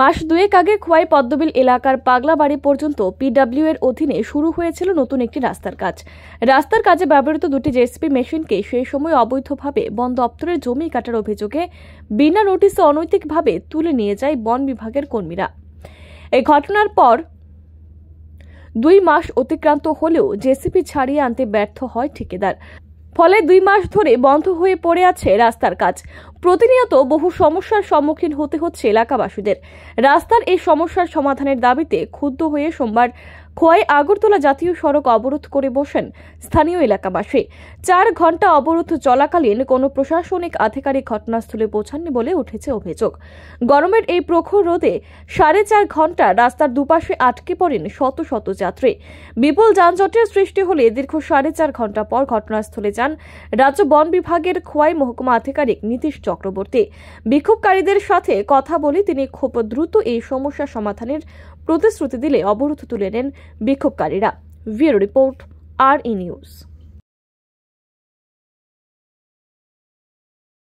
মাস দুয়েক আগে খোয়াই পদ্মবিল এলাকার পাগলা বাড়ি পর্যন্ত পিডাব্লিউ এর অধীনে শুরু হয়েছিল নতুন একটি রাস্তার কাজ রাস্তার কাজে ব্যবহৃত দুটি জেসপি মেশিনকে সেই সময় অবৈধভাবে বন দপ্তরের জমি কাটার অভিযোগে বিনা নোটিসে অনৈতিকভাবে তুলে নিয়ে যায় বন বিভাগের কর্মীরা এই ঘটনার পর দুই মাস অতিক্রান্ত হলেও জেসিপি ছাড়িয়ে আনতে ব্যর্থ হয় ঠিকাদার ফলে দুই মাস ধরে বন্ধ হয়ে পড়ে আছে রাস্তার কাজ প্রতিনিয়ত বহু সমস্যার সম্মুখীন হতে হচ্ছে এলাকাবাসীদের রাস্তার এই সমস্যার সমাধানের দাবিতে ক্ষুব্ধ হয়ে সোমবার খোয়াই আগরতলা জাতীয় সড়ক অবরোধ করে বসেন স্থানীয় এলাকাবাসী চার ঘন্টা অবরোধ চলাকালীন কোনো প্রশাসনিক আধিকারিক ঘটনাস্থলে পৌঁছাননি বলে উঠেছে অভিযোগ গরমের এই প্রখর রোদে সাড়ে চার ঘন্টা রাস্তার দুপাশে আটকে পড়েন শত শত যাত্রী বিপুল যানজটের সৃষ্টি হলে দীর্ঘ সাড়ে চার ঘন্টা পর ঘটনাস্থলে যান রাজ্য বন বিভাগের খোয়াই মহকুমা আধিকারিক নীতিশ চক্রবর্তী বিক্ষোভকারীদের সাথে কথা বলে তিনি খুব দ্রুত এই সমস্যা সমাধানের প্রতিশ্রুতি দিলে অবরোধ তুলে নেন বিক্ষোভকারীরা ব্যুরো রিপোর্ট আর ই নিউজ